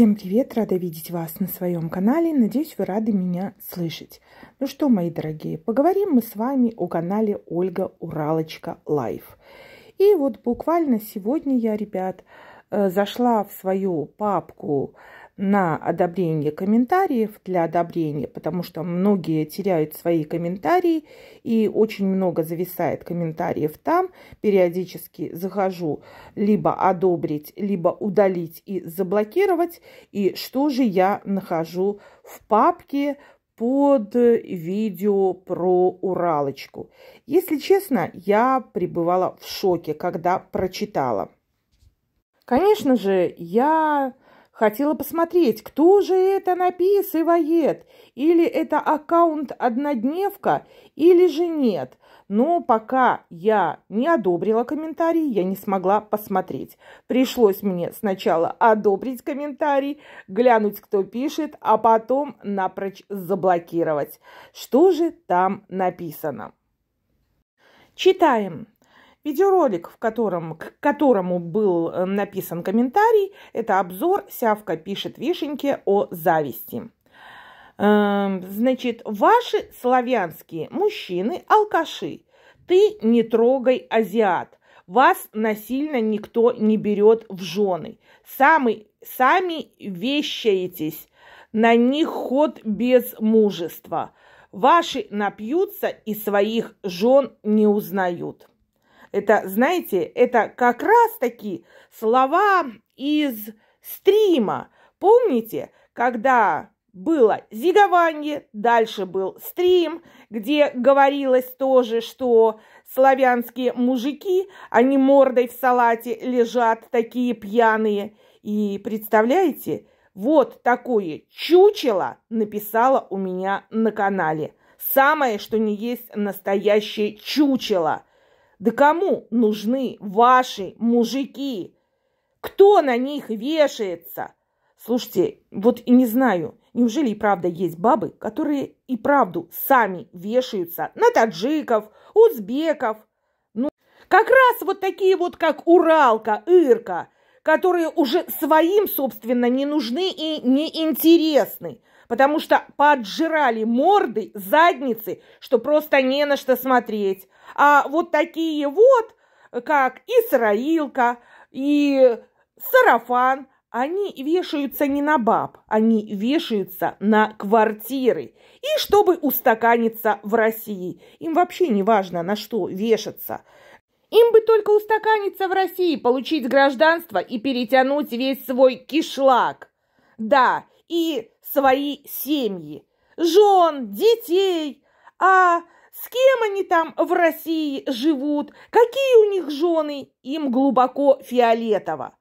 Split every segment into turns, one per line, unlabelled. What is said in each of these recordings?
Всем привет! Рада видеть вас на своем канале. Надеюсь, вы рады меня слышать. Ну что, мои дорогие, поговорим мы с вами о канале Ольга Уралочка Лайф. И вот буквально сегодня я, ребят, э, зашла в свою папку на одобрение комментариев для одобрения, потому что многие теряют свои комментарии и очень много зависает комментариев там. Периодически захожу либо одобрить, либо удалить и заблокировать. И что же я нахожу в папке под видео про Уралочку. Если честно, я пребывала в шоке, когда прочитала. Конечно же, я Хотела посмотреть, кто же это написывает, или это аккаунт «Однодневка», или же нет. Но пока я не одобрила комментарий, я не смогла посмотреть. Пришлось мне сначала одобрить комментарий, глянуть, кто пишет, а потом напрочь заблокировать. Что же там написано? Читаем. Видеоролик, в котором, к которому был э, написан комментарий, это обзор «Сявка пишет вишеньке о зависти». Эм, значит, ваши славянские мужчины – алкаши. Ты не трогай азиат. Вас насильно никто не берет в жены. Сами, сами вещаетесь. На них ход без мужества. Ваши напьются и своих жен не узнают. Это, знаете, это как раз-таки слова из стрима. Помните, когда было зигование, дальше был стрим, где говорилось тоже, что славянские мужики, они мордой в салате лежат, такие пьяные. И представляете, вот такое чучело написала у меня на канале. Самое, что не есть настоящее чучело – да кому нужны ваши мужики? Кто на них вешается? Слушайте, вот и не знаю, неужели и правда есть бабы, которые и правду сами вешаются на таджиков, узбеков? Ну, как раз вот такие вот, как Уралка, Ирка, которые уже своим, собственно, не нужны и не интересны потому что поджирали морды, задницы, что просто не на что смотреть. А вот такие вот, как и и сарафан, они вешаются не на баб, они вешаются на квартиры. И чтобы устаканиться в России. Им вообще не важно, на что вешаться. Им бы только устаканиться в России, получить гражданство и перетянуть весь свой кишлак. Да, и свои семьи, жен, детей, а с кем они там в России живут, какие у них жены, им глубоко фиолетово.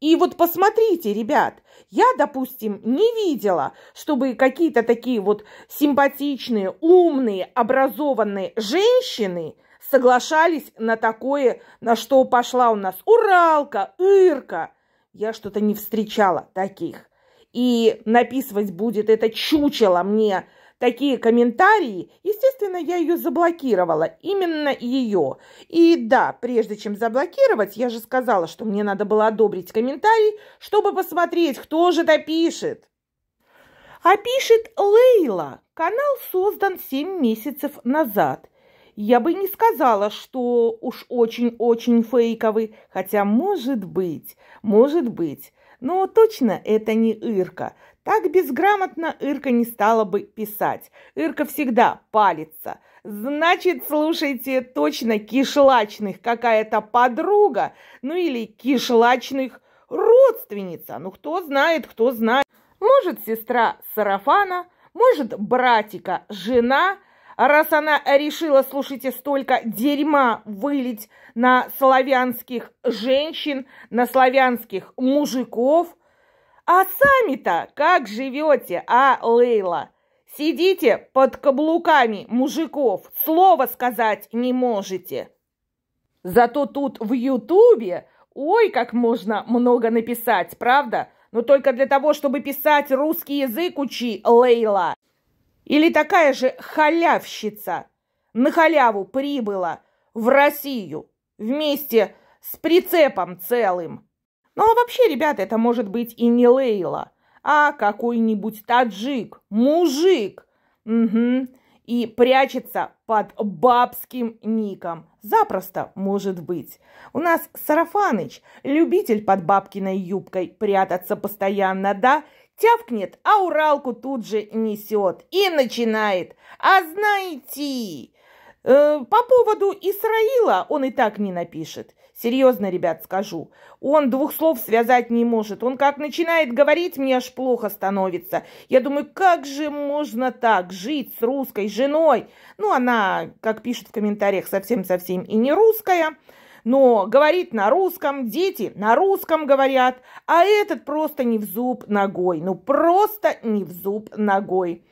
И вот посмотрите, ребят, я, допустим, не видела, чтобы какие-то такие вот симпатичные, умные, образованные женщины соглашались на такое, на что пошла у нас Уралка, Ирка. Я что-то не встречала таких и написывать будет это чучело мне такие комментарии, естественно, я ее заблокировала, именно ее. И да, прежде чем заблокировать, я же сказала, что мне надо было одобрить комментарий, чтобы посмотреть, кто же это пишет. А пишет Лейла. Канал создан 7 месяцев назад. Я бы не сказала, что уж очень-очень фейковый, хотя может быть, может быть. Но точно это не Ирка. Так безграмотно Ирка не стала бы писать. Ирка всегда палится. Значит, слушайте, точно кишлачных какая-то подруга, ну или кишлачных родственница. Ну, кто знает, кто знает. Может, сестра сарафана, может, братика жена – а раз она решила, слушайте, столько дерьма вылить на славянских женщин, на славянских мужиков, а сами-то как живете, а, Лейла? Сидите под каблуками мужиков, слова сказать не можете. Зато тут в Ютубе, ой, как можно много написать, правда? Но только для того, чтобы писать русский язык, учи, Лейла. Или такая же халявщица на халяву прибыла в Россию вместе с прицепом целым. Ну а вообще, ребята, это может быть и не Лейла, а какой-нибудь таджик, мужик. Угу. И прячется под бабским ником. Запросто может быть. У нас Сарафаныч, любитель под бабкиной юбкой прятаться постоянно, да? Тявкнет, а уралку тут же несет и начинает. А знаете, э, по поводу Исраила он и так не напишет. Серьезно, ребят, скажу. Он двух слов связать не может. Он как начинает говорить, мне аж плохо становится. Я думаю, как же можно так жить с русской женой? Ну, она, как пишут в комментариях, совсем-совсем и не русская но говорит на русском, дети на русском говорят, а этот просто не в зуб ногой, ну просто не в зуб ногой.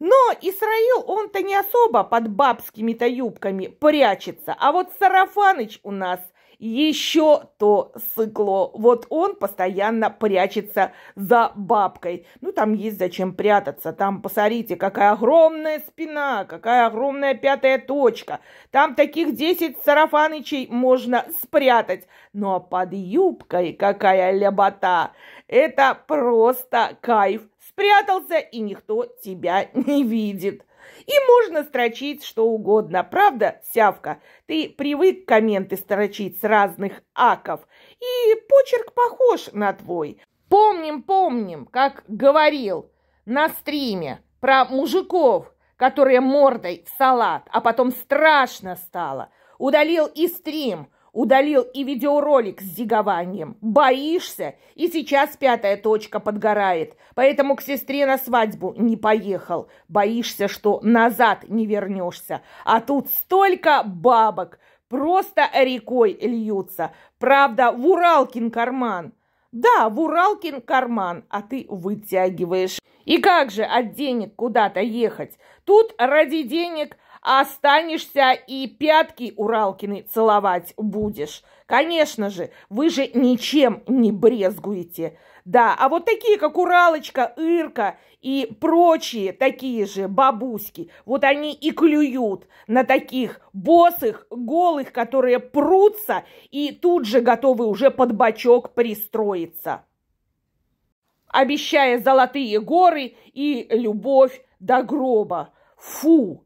Но Исраил, он-то не особо под бабскими-то юбками прячется, а вот Сарафаныч у нас – еще то сыкло. Вот он постоянно прячется за бабкой. Ну, там есть зачем прятаться. Там, посмотрите, какая огромная спина, какая огромная пятая точка. Там таких 10 сарафанычей можно спрятать. Ну, а под юбкой какая лябота. Это просто кайф. Спрятался, и никто тебя не видит. И можно строчить что угодно. Правда, Сявка, ты привык комменты строчить с разных аков. И почерк похож на твой. Помним, помним, как говорил на стриме про мужиков, которые мордой в салат, а потом страшно стало. Удалил и стрим, Удалил и видеоролик с зигованием. Боишься? И сейчас пятая точка подгорает. Поэтому к сестре на свадьбу не поехал. Боишься, что назад не вернешься. А тут столько бабок. Просто рекой льются. Правда, в Уралкин карман. Да, в Уралкин карман, а ты вытягиваешь. И как же от денег куда-то ехать? Тут ради денег останешься и пятки Уралкины целовать будешь. Конечно же, вы же ничем не брезгуете. Да, а вот такие, как Уралочка, Ирка и прочие такие же бабуськи, вот они и клюют на таких босых, голых, которые прутся и тут же готовы уже под бочок пристроиться. Обещая золотые горы и любовь до гроба. Фу!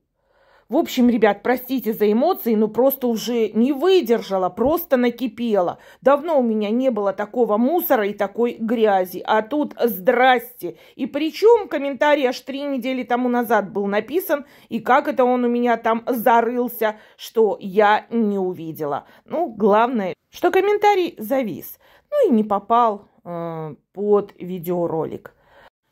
В общем, ребят, простите за эмоции, но просто уже не выдержала, просто накипела. Давно у меня не было такого мусора и такой грязи. А тут здрасте. И причем комментарий аж три недели тому назад был написан, и как это он у меня там зарылся, что я не увидела. Ну, главное, что комментарий завис. Ну и не попал э, под видеоролик.